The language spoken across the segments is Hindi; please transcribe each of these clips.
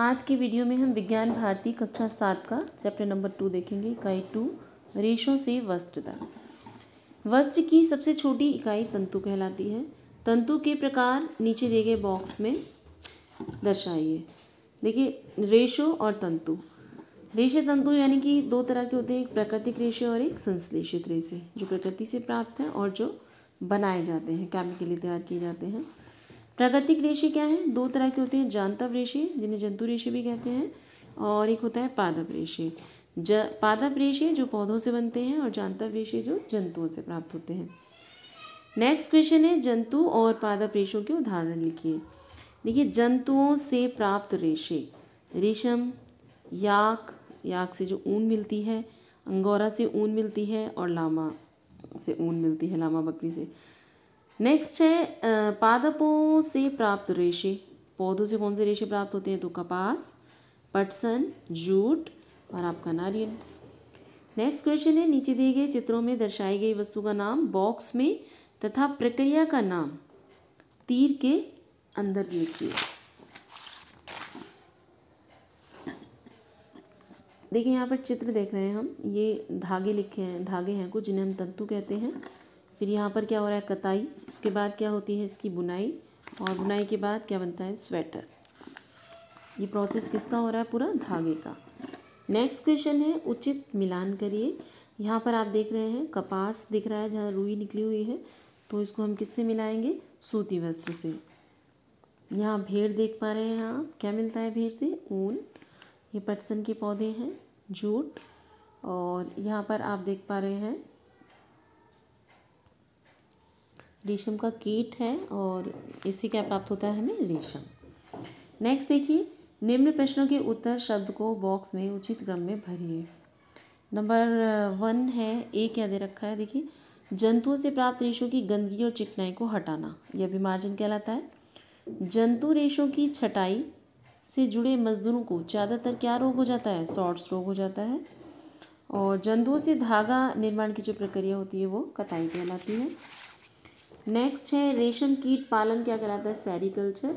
आज की वीडियो में हम विज्ञान भारती कक्षा सात का चैप्टर नंबर टू देखेंगे इकाई टू रेशों से वस्त्र वस्त्र की सबसे छोटी इकाई तंतु कहलाती है तंतु के प्रकार नीचे दिए गए बॉक्स में दर्शाइए देखिए रेशो और तंतु रेशे तंतु यानी कि दो तरह के होते हैं एक प्राकृतिक रेशे और एक संश्लेषित रेशे जो प्रकृति से प्राप्त हैं और जो बनाए जाते हैं कैमिकली तैयार किए जाते हैं प्राकृतिक रेशे क्या है दो तरह के होते हैं जानतव रेशे जिन्हें जंतु रेशे भी कहते हैं और एक होता है पादप रेशे ज पादप रेशे जो पौधों से बनते हैं और जानतव रेशे जो जंतुओं से प्राप्त होते हैं नेक्स्ट क्वेश्चन है जंतु और पादप रेशों के उदाहरण लिखिए देखिए जंतुओं से प्राप्त रेशे रेशम याक याक से जो ऊन मिलती है अंगोरा से ऊन मिलती है और लामा से ऊन मिलती है लामा बकरी से नेक्स्ट है पादपों से प्राप्त रेशे पौधों से कौन से रेशे प्राप्त होते हैं तो कपास पटसन जूट और आपका नारियल नेक्स्ट क्वेश्चन है नीचे दिए गए चित्रों में दर्शाई गई वस्तु का नाम बॉक्स में तथा प्रक्रिया का नाम तीर के अंदर लिखिए देखिए यहाँ पर चित्र देख रहे हैं हम ये धागे लिखे हैं धागे हैं कुछ जिन्हें हम तंतु कहते हैं फिर यहाँ पर क्या हो रहा है कताई उसके बाद क्या होती है इसकी बुनाई और बुनाई के बाद क्या बनता है स्वेटर ये प्रोसेस किसका हो रहा है पूरा धागे का नेक्स्ट क्वेश्चन है उचित मिलान करिए यहाँ पर आप देख रहे हैं कपास दिख रहा है जहाँ रुई निकली हुई है तो इसको हम किससे मिलाएंगे सूती वस्त्र से यहाँ भेड़ देख पा रहे हैं आप क्या मिलता है भेड़ से ऊन ये पटसन के पौधे हैं जूट और यहाँ पर आप देख पा रहे हैं रेशम का कीट है और इससे क्या प्राप्त होता है हमें रेशम नेक्स्ट देखिए निम्न प्रश्नों के उत्तर शब्द को बॉक्स में उचित क्रम में भरिए नंबर वन uh, है ए क्या दे रखा है देखिए जंतुओं से प्राप्त रेशों की गंदगी और चिकनाई को हटाना यह भी मार्जिन कहलाता है जंतु रेशों की छटाई से जुड़े मजदूरों को ज़्यादातर क्या रोग हो जाता है शॉर्ट्स रोग हो जाता है और जंतुओं से धागा निर्माण की जो प्रक्रिया होती है वो कताई कहलाती है नेक्स्ट है रेशम कीट पालन क्या कहलाता है सैरिकल्चर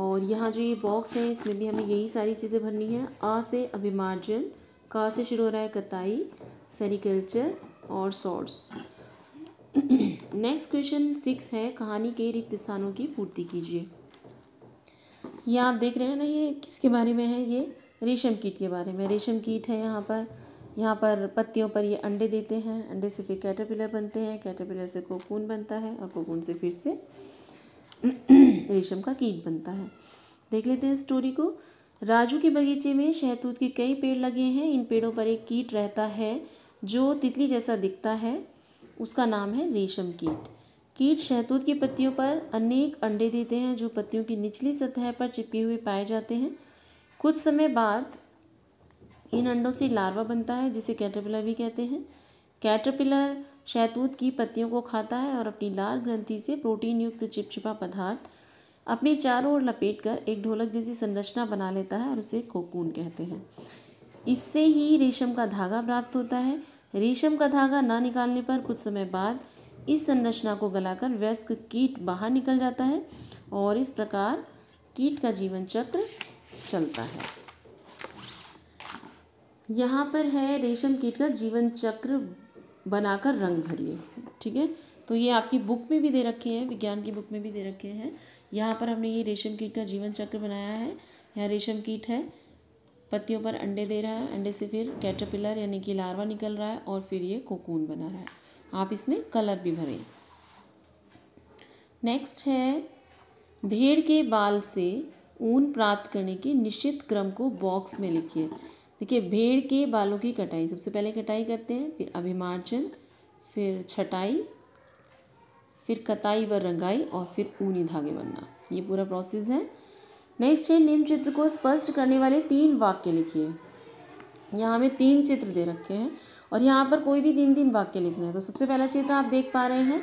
और यहाँ जो ये बॉक्स है इसमें भी हमें यही सारी चीज़ें भरनी है आ से अभिमार्जन का से शुरू हो रहा है कताई सेरिकल्चर और सॉर्ट्स नेक्स्ट क्वेश्चन सिक्स है कहानी के रिक्त स्थानों की पूर्ति कीजिए यह आप देख रहे हैं ना ये किसके बारे में है ये रेशम कीट के बारे में रेशम कीट है यहाँ पर यहाँ पर पत्तियों पर ये अंडे देते हैं अंडे से फिर कैटरपिलर बनते हैं कैटरपिलर से कोकून बनता है और कोकून से फिर से रेशम का कीट बनता है देख लेते हैं स्टोरी को राजू के बगीचे में शहतूत के कई पेड़ लगे हैं इन पेड़ों पर एक कीट रहता है जो तितली जैसा दिखता है उसका नाम है रेशम कीट कीट शहतूत की पत्तियों पर अनेक अंडे देते हैं जो पत्तियों की निचली सतह पर चिपके हुए पाए जाते हैं कुछ समय बाद इन अंडों से लार्वा बनता है जिसे कैटरपिलर भी कहते हैं कैटरपिलर शैतूत की पत्तियों को खाता है और अपनी लाल ग्रंथि से प्रोटीन युक्त चिपचिपा पदार्थ अपने चारों ओर लपेट कर एक ढोलक जैसी संरचना बना लेता है और उसे कोकून कहते हैं इससे ही रेशम का धागा प्राप्त होता है रेशम का धागा ना निकालने पर कुछ समय बाद इस संरचना को गलाकर व्यस्क कीट बाहर निकल जाता है और इस प्रकार कीट का जीवन चक्र चलता है यहाँ पर है रेशम कीट का जीवन चक्र बनाकर रंग भरिए ठीक है तो ये आपकी बुक में भी दे रखे हैं विज्ञान की बुक में भी दे रखे हैं यहाँ पर हमने ये रेशम कीट का जीवन चक्र बनाया है यहाँ रेशम कीट है पत्तियों पर अंडे दे रहा है अंडे से फिर कैटरपिलर यानी कि लार्वा निकल रहा है और फिर ये कोकून बना रहा है आप इसमें कलर भी भरें नेक्स्ट है भेड़ के बाल से ऊन प्राप्त करने के निश्चित क्रम को बॉक्स में लिखिए देखिए भेड़ के बालों की कटाई सबसे पहले कटाई करते हैं फिर अभिमार्जन फिर छटाई फिर कताई व रंगाई और फिर ऊनी धागे बनना ये पूरा प्रोसेस है नेक्स्ट है निम्न चित्र को स्पष्ट करने वाले तीन वाक्य लिखिए यहाँ हमें तीन चित्र दे रखे हैं और यहाँ पर कोई भी तीन तीन वाक्य लिखने हैं तो सबसे पहला चित्र आप देख पा रहे हैं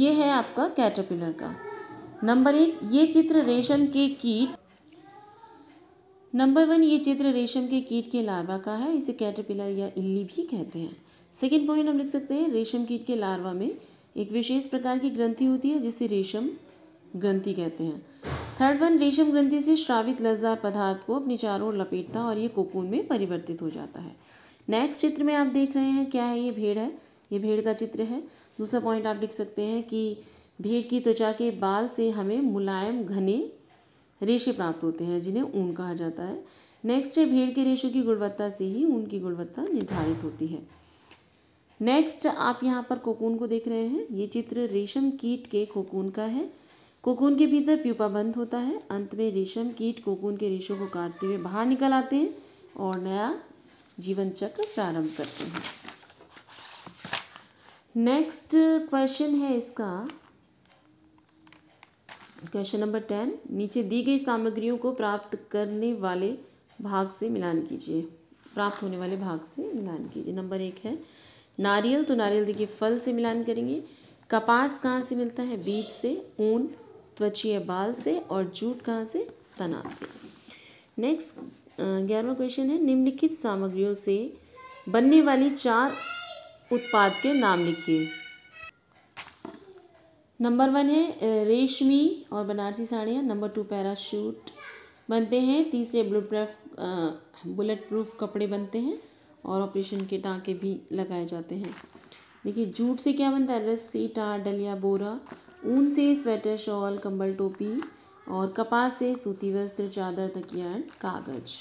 ये है आपका कैटरपिलर का नंबर एक ये चित्र रेशम के कीट नंबर वन ये चित्र रेशम के कीट के लार्वा का है इसे कैटरपिलर या इल्ली भी कहते हैं सेकेंड पॉइंट हम लिख सकते हैं रेशम कीट के लार्वा में एक विशेष प्रकार की ग्रंथि होती है जिसे रेशम ग्रंथि कहते हैं थर्ड वन रेशम ग्रंथि से श्रावित लजदार पदार्थ को अपने चारों ओर लपेटता है और ये कोकून में परिवर्तित हो जाता है नेक्स्ट चित्र में आप देख रहे हैं क्या है ये भेड़ है ये भेड़ का चित्र है दूसरा पॉइंट आप लिख सकते हैं कि भेड़ की त्वचा के बाल से हमें मुलायम घने रेशे प्राप्त होते हैं जिन्हें ऊन कहा जाता है नेक्स्ट है भेड़ के रेशों की गुणवत्ता से ही ऊन की गुणवत्ता निर्धारित होती है नेक्स्ट आप यहाँ पर कोकून को देख रहे हैं ये चित्र रेशम कीट के कोकून का है कोकून के भीतर प्यूपा बंद होता है अंत में रेशम कीट कोकून के रेशों को काटते हुए बाहर निकल आते हैं और नया जीवन चक्र प्रारंभ करते हैं नेक्स्ट क्वेश्चन है इसका क्वेश्चन नंबर टेन नीचे दी गई सामग्रियों को प्राप्त करने वाले भाग से मिलान कीजिए प्राप्त होने वाले भाग से मिलान कीजिए नंबर एक है नारियल तो नारियल देखिए फल से मिलान करेंगे कपास कहाँ से मिलता है बीज से ऊन त्वचीय बाल से और जूट कहाँ से तना से नेक्स्ट ग्यारहवा क्वेश्चन है निम्नलिखित सामग्रियों से बनने वाली चार उत्पाद के नाम लिखिए नंबर वन है रेशमी और बनारसी साड़ियाँ नंबर टू पैराशूट बनते हैं तीसरे ब्लू प्रूफ बुलेट प्रूफ कपड़े बनते हैं और ऑपरेशन के टाँके भी लगाए जाते हैं देखिए जूट से क्या बनता है रस्सी टार डलिया बोरा ऊन से स्वेटर शॉल कंबल टोपी और कपास से सूती वस्त्र चादर तकिया कागज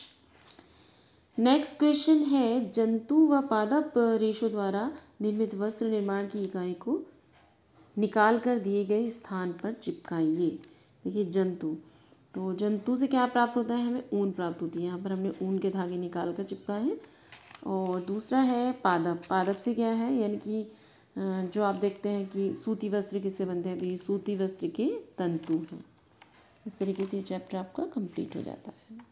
नेक्स्ट क्वेश्चन है जंतु व पादप रेशो द्वारा निर्मित वस्त्र निर्माण की इकाई को निकाल कर दिए गए स्थान पर चिपकाइए देखिए जंतु तो जंतु से क्या प्राप्त होता है हमें ऊन प्राप्त होती है यहाँ पर हमने ऊन के धागे निकाल कर चिपकाए हैं और दूसरा है पादप पादप से क्या है यानी कि जो आप देखते हैं कि सूती वस्त्र किससे बनते हैं तो ये सूती वस्त्र के तंतु हैं इस तरीके से ये चैप्टर आपका कंप्लीट हो जाता है